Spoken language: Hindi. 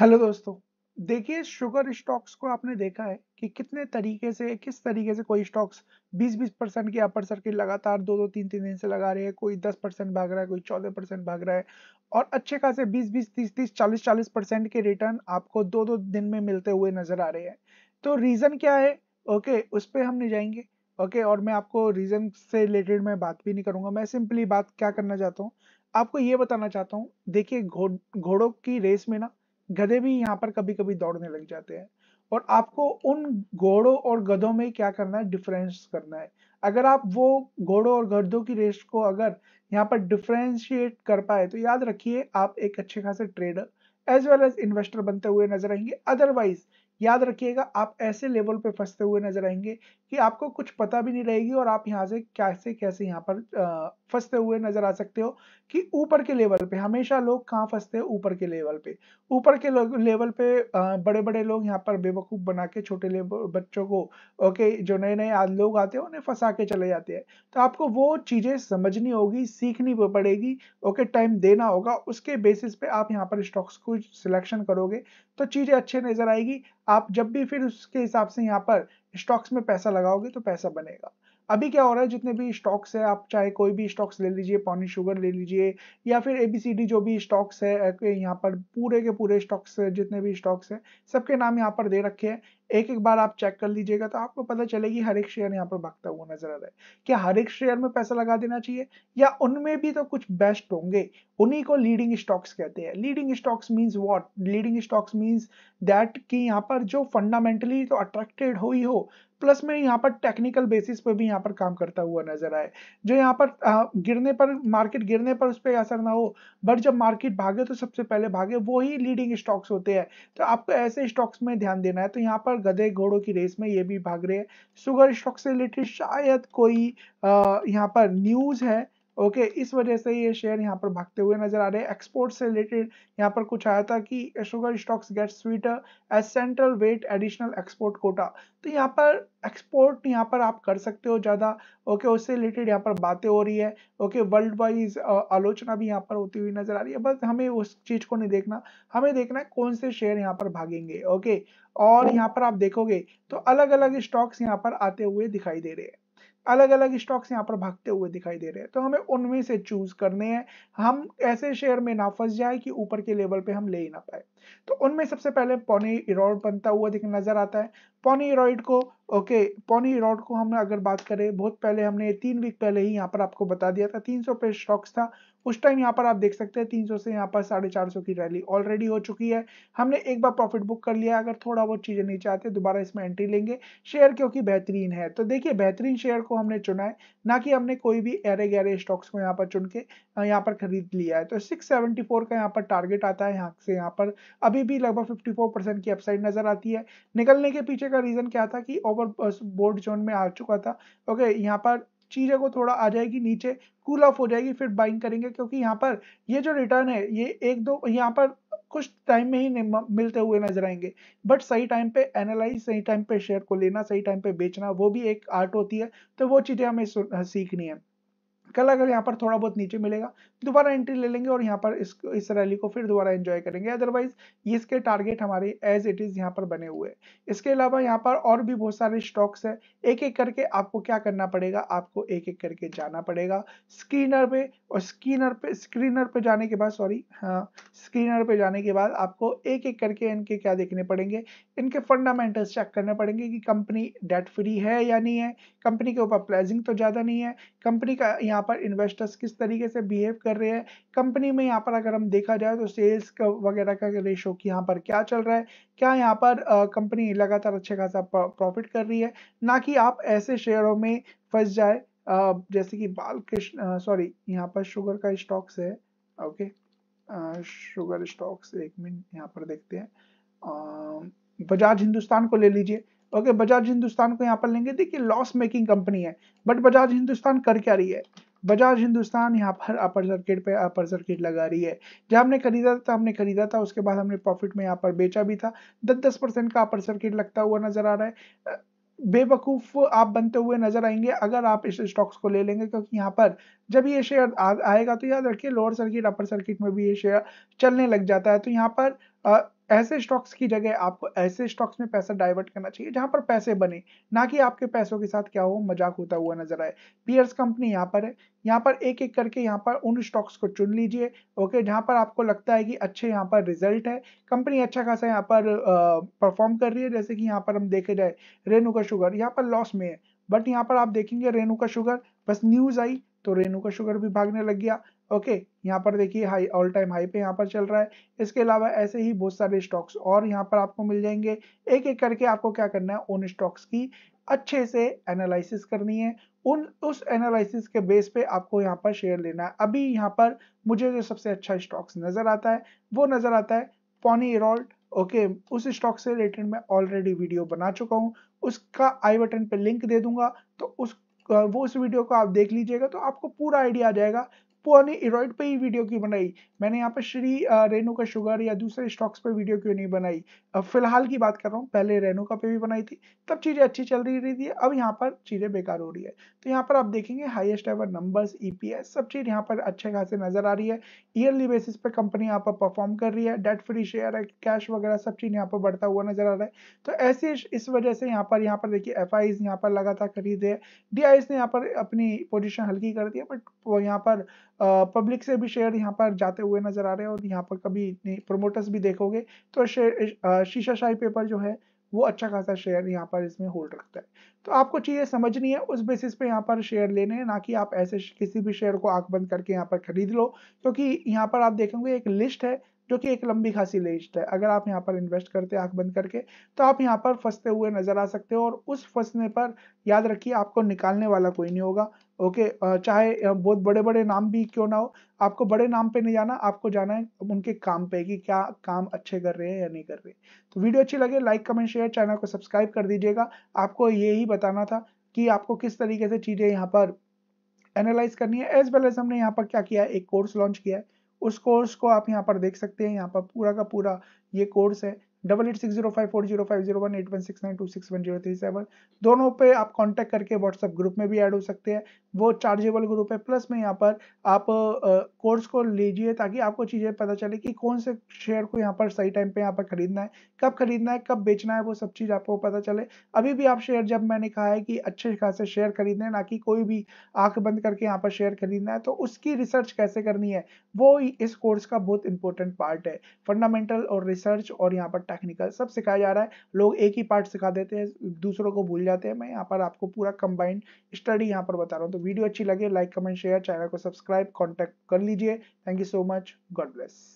हेलो दोस्तों देखिए शुगर स्टॉक्स को आपने देखा है कि कितने तरीके से किस तरीके से कोई स्टॉक्स 20-20 परसेंट की अपर सर्किट लगातार दो दो तीन तीन दिन से लगा रहे हैं कोई 10 परसेंट भाग रहा है कोई 14 परसेंट भाग रहा है और अच्छे खासे 20-20 30-30 40-40 परसेंट के रिटर्न आपको दो दो दिन में मिलते हुए नजर आ रहे हैं तो रीजन क्या है ओके उस पर हम नहीं जाएंगे ओके और मैं आपको रीजन से रिलेटेड मैं बात भी नहीं करूंगा मैं सिंपली बात क्या करना चाहता हूँ आपको ये बताना चाहता हूँ देखिए घोड़ों की रेस में ना गधे भी यहाँ पर कभी कभी दौड़ने लग जाते हैं और आपको उन घोड़ों और गधों में क्या करना है डिफरेंस करना है अगर आप वो घोड़ों और गधों की रेस को अगर यहाँ पर डिफ्रेंशिएट कर पाए तो याद रखिए आप एक अच्छे खासे trader as well as investor बनते हुए नजर आएंगे अदरवाइज याद रखिएगा आप ऐसे लेवल पे फंसते हुए नजर आएंगे कि आपको कुछ पता भी नहीं रहेगी और आप यहाँ से कैसे कैसे यहाँ पर फंसते हुए नजर आ सकते हो कि ऊपर के लेवल पे हमेशा लोग कहाँ फंसते हैं ऊपर के लेवल पे ऊपर के लेवल पे बड़े बड़े लोग यहाँ पर बेवकूफ़ बना के छोटे बच्चों को ओके जो नए नए लोग आते हैं उन्हें फंसा के चले जाते हैं तो आपको वो चीज़ें समझनी होगी सीखनी पड़ेगी ओके टाइम देना होगा उसके बेसिस पे आप यहाँ पर स्टॉक्स को सिलेक्शन करोगे तो चीज़ें अच्छे नज़र आएगी आप जब भी फिर उसके हिसाब से यहाँ पर स्टॉक्स में पैसा लगाओगे तो पैसा बनेगा अभी क्या हो रहा है जितने भी स्टॉक्स है आप चाहे कोई भी स्टॉक्स ले लीजिए पानी शुगर ले लीजिए या फिर एबीसीडी जो भी स्टॉक्स है यहाँ पर पूरे के पूरे स्टॉक्स जितने भी स्टॉक्स है सबके नाम यहाँ पर दे रखे हैं एक एक बार आप चेक कर लीजिएगा तो आपको पता चलेगी हर एक शेयर यहाँ पर भागता हुआ नजर आ रहा है क्या हर एक शेयर में पैसा लगा देना चाहिए या उनमें भी तो कुछ बेस्ट होंगे उन्हीं को लीडिंग स्टॉक्स कहते हैं leading stocks means what leading stocks means that कि यहाँ पर जो फंडामेंटली तो अट्रैक्टेड हो ही हो प्लस में यहाँ पर टेक्निकल बेसिस पे भी यहाँ पर काम करता हुआ नजर आए जो यहाँ पर आ, गिरने पर मार्केट गिरने पर उस पर असर ना हो बट जब मार्केट भागे तो सबसे पहले भागे वो ही लीडिंग स्टॉक्स होते हैं तो आपको ऐसे स्टॉक्स में ध्यान देना है तो यहाँ पर और गधे घोड़ों की रेस में ये भी भाग रहे हैं शुगर स्टॉक से रिलेटेड शायद कोई यहाँ पर न्यूज़ है ओके okay, इस वजह से ये शेयर यहाँ पर भागते हुए नजर आ रहे हैं एक्सपोर्ट से रिलेटेड यहाँ पर कुछ आया था कि sugar stocks get sweeter as central weight additional export quota तो यहाँ पर एक्सपोर्ट यहाँ पर आप कर सकते हो ज़्यादा ओके उससे रिलेटेड यहाँ पर बातें हो रही है ओके वर्ल्ड वाइज आलोचना भी यहाँ पर होती हुई नजर आ रही है बस हमें उस चीज़ को नहीं देखना हमें देखना है कौन से शेयर यहाँ पर भागेंगे ओके और यहाँ पर आप देखोगे तो अलग अलग स्टॉक्स यहाँ पर आते हुए दिखाई दे रहे हैं अलग अलग स्टॉक्स यहाँ पर भागते हुए दिखाई दे रहे हैं तो हमें उनमें से चूज करने हैं हम ऐसे शेयर में ना फंस जाए कि ऊपर के लेवल पे हम ले ही ना पाए तो उनमें सबसे पहले पोनी इरोड बनता हुआ दिख नजर आता है पोनी इरोइड को ओके पोनी रॉड को हम अगर बात करें बहुत पहले हमने तीन वीक पहले ही यहाँ पर आपको बता दिया था 300 पे स्टॉक्स था उस टाइम यहाँ पर आप देख सकते हैं 300 से यहाँ पर साढ़े चार की रैली ऑलरेडी हो चुकी है हमने एक बार प्रॉफिट बुक कर लिया अगर थोड़ा बहुत चीज़ें नहीं चाहते दोबारा इसमें एंट्री लेंगे शेयर क्योंकि बेहतरीन है तो देखिए बेहतरीन शेयर को हमने चुना है ना कि हमने कोई भी एरे गहरे स्टॉक्स को यहाँ पर चुन के यहाँ पर खरीद लिया है तो सिक्स का यहाँ पर टारगेट आता है यहाँ से यहाँ पर अभी भी लगभग फिफ्टी की अपसाइड नजर आती है निकलने के पीछे का रीज़न क्या था कि प्रॉपर बोर्ड जोन में आ चुका था ओके यहाँ पर चीज़ें को थोड़ा आ जाएगी नीचे कूल ऑफ हो जाएगी फिर बाइंग करेंगे क्योंकि यहाँ पर ये जो रिटर्न है ये एक दो यहाँ पर कुछ टाइम में ही मिलते हुए नजर आएंगे बट सही टाइम पे एनालाइज सही टाइम पे शेयर को लेना सही टाइम पे बेचना वो भी एक आर्ट होती है तो वो चीज़ें हमें सीखनी है कल अगर यहाँ पर थोड़ा बहुत नीचे मिलेगा दोबारा एंट्री ले लेंगे और यहाँ पर इस इस रैली को फिर दोबारा एंजॉय करेंगे अदरवाइज इसके टारगेट हमारे एज इट इज यहाँ पर बने हुए हैं इसके अलावा यहाँ पर और भी बहुत सारे स्टॉक्स हैं एक एक करके आपको क्या करना पड़ेगा आपको एक एक करके जाना पड़ेगा स्क्रीनर पे और स्क्रीनर पे स्क्रीनर पे जाने के बाद सॉरी हाँ स्क्रीनर पे जाने के बाद आपको एक एक करके इनके क्या देखने पड़ेंगे इनके फंडामेंटल्स चेक करने पड़ेंगे कि कंपनी डेट फ्री है या नहीं है कंपनी के ऊपर प्लेजिंग तो ज़्यादा नहीं है कंपनी का यहाँ यहाँ पर इन्वेस्टर्स किस तरीके से बिहेव कर रहे हैं कंपनी में यहाँ पर अगर हम देखा जाए तो सेल्स वगैरह का रेशो की यहाँ पर क्या चल रहा है क्या यहाँ पर कंपनी लगातार अच्छे खासा प्रॉफिट कर रही है ना कि आप ऐसे शेयरों में फंस जाए जैसे कि बाल कृष्ण सॉरी यहाँ पर शुगर का स्टॉक्स है ओके शुगर स्टॉक्स एक मिनट यहाँ पर देखते हैं बजाज हिंदुस्तान को ले लीजिए ओके बजाज हिंदुस्तान को यहाँ पर लेंगे देखिए लॉस मेकिंग कंपनी है बट बजाज हिंदुस्तान कर क्या रही है बजाज हिंदुस्तान यहाँ पर अपर सर्किट पे अपर सर्किट लगा रही है जब हमने खरीदा था हमने खरीदा था उसके बाद हमने प्रॉफिट में यहाँ पर बेचा भी था दस दस परसेंट का अपर सर्किट लगता हुआ नजर आ रहा है बेवकूफ़ आप बनते हुए नजर आएंगे अगर आप इस स्टॉक्स को ले लेंगे क्योंकि यहाँ पर जब ये शेयर आ, आएगा तो याद रखिए लोअर सर्किट अपर सर्किट में भी ये शेयर चलने लग जाता है तो यहाँ पर आ, ऐसे स्टॉक्स की जगह आपको ऐसे स्टॉक्स में पैसा डाइवर्ट करना चाहिए जहां पर पैसे बने ना कि आपके पैसों के साथ क्या हो मजाक होता हुआ नजर आए पियर्स कंपनी यहाँ पर है यहाँ पर एक एक करके यहाँ पर उन स्टॉक्स को चुन लीजिए ओके जहाँ पर आपको लगता है कि अच्छे यहाँ पर रिजल्ट है कंपनी अच्छा खासा यहाँ पर परफॉर्म कर रही है जैसे कि यहाँ पर हम देखे जाए रेणुका शुगर यहाँ पर लॉस में है बट यहाँ पर आप देखेंगे रेणुका शुगर बस न्यूज आई तो रेनू का शुगर भी भागने लग गया ओके यहाँ पर देखिए हाई ऑल टाइम हाई पे यहाँ पर चल रहा है इसके अलावा ऐसे ही बहुत सारे स्टॉक्स और यहाँ पर आपको मिल जाएंगे एक एक करके आपको क्या करना है उन स्टॉक्स की अच्छे से एनालिसिस करनी है उन उस एनालिसिस के बेस पे आपको यहाँ पर शेयर लेना है अभी यहाँ पर मुझे जो सबसे अच्छा स्टॉक्स नज़र आता है वो नज़र आता है पॉनी इरोल्ट ओके उस स्टॉक से रिलेटेड मैं ऑलरेडी वीडियो बना चुका हूँ उसका आई बटन पे लिंक दे दूंगा तो उस वो उस वीडियो को आप देख लीजिएगा तो आपको पूरा आइडिया आ जाएगा पुआने इरोइड पे ही वीडियो क्यों बनाई मैंने यहाँ पर श्री का शुगर या दूसरे स्टॉक्स पर वीडियो क्यों नहीं बनाई फिलहाल की बात कर रहा हूँ पहले का पे भी बनाई थी तब चीज़ें अच्छी चल रही रही थी अब यहाँ पर चीज़ें बेकार हो रही है तो यहाँ पर आप देखेंगे हाइएस्ट एवर नंबर्स ईपीएस सब चीज़ यहाँ पर अच्छे खासे नजर आ रही है ईयरली बेसिस पे कंपनी यहाँ पर परफॉर्म कर रही है डेट फ्री शेयर है कैश वगैरह सब चीज़ यहाँ पर बढ़ता हुआ नजर आ रहा है तो ऐसे इस वजह से यहाँ पर यहाँ पर देखिए एफ आई यहाँ पर लगातार खरीदे डी ने यहाँ पर अपनी पोजिशन हल्की कर दी है बट यहाँ पर पब्लिक से भी शेयर यहाँ पर जाते हुए नजर आ रहे हैं और यहाँ पर कभी प्रोमोटर्स भी देखोगे तो शेयर शीशाशाही पेपर जो है वो अच्छा खासा शेयर यहाँ पर इसमें होल्ड रखता है तो आपको चीज़ें समझनी है उस बेसिस पे यहाँ पर शेयर लेने हैं ना कि आप ऐसे किसी भी शेयर को आंख बंद करके यहाँ पर खरीद लो क्योंकि तो यहाँ पर आप देखेंगे एक लिस्ट है जो कि एक लंबी खासी लिस्ट है अगर आप यहाँ पर इन्वेस्ट करते हैं आंख बंद करके तो आप यहाँ पर फंसते हुए नजर आ सकते हो और उस फंसने पर याद रखिए आपको निकालने वाला कोई नहीं होगा ओके चाहे बहुत बड़े बड़े नाम भी क्यों ना हो आपको बड़े नाम पे नहीं जाना आपको जाना है उनके काम पे कि क्या काम अच्छे कर रहे हैं या नहीं कर रहे तो वीडियो अच्छी लगे लाइक कमेंट शेयर चैनल को सब्सक्राइब कर दीजिएगा आपको ये ही बताना था कि आपको किस तरीके से चीज़ें यहाँ पर एनालाइज करनी है एज वेल एज हमने यहाँ पर क्या किया है एक कोर्स लॉन्च किया है उस कोर्स को आप यहाँ पर देख सकते हैं यहाँ पर पूरा का पूरा ये कोर्स है double eight six zero five four zero five zero one eight one six nine two six one zero three seven दोनों पे आप कांटेक्ट करके व्हाट्सअप ग्रुप में भी ऐड हो सकते हैं वो चार्जेबल ग्रुप है प्लस में यहाँ पर आप कोर्स को लीजिए ताकि आपको चीज़ें पता चले कि कौन से शेयर को यहाँ पर सही टाइम पे यहाँ पर खरीदना है कब खरीदना है कब बेचना है वो सब चीज़ आपको पता चले अभी भी आप शेयर जब मैंने कहा है कि अच्छे खासे शेयर खरीदने ना कि कोई भी आँख बंद करके यहाँ पर शेयर खरीदना है तो उसकी रिसर्च कैसे करनी है वो इस कोर्स का बहुत इंपॉर्टेंट पार्ट है फंडामेंटल और रिसर्च और यहाँ पर टेक्निकल सब सिखाया जा रहा है लोग एक ही पार्ट सिखा देते हैं दूसरों को भूल जाते हैं मैं यहाँ पर आपको पूरा कंबाइंड स्टडी यहाँ पर बता रहा हूँ तो वीडियो अच्छी लगे लाइक कमेंट शेयर चैनल को सब्सक्राइब कॉन्टैक्ट कर लीजिए thank you so much God bless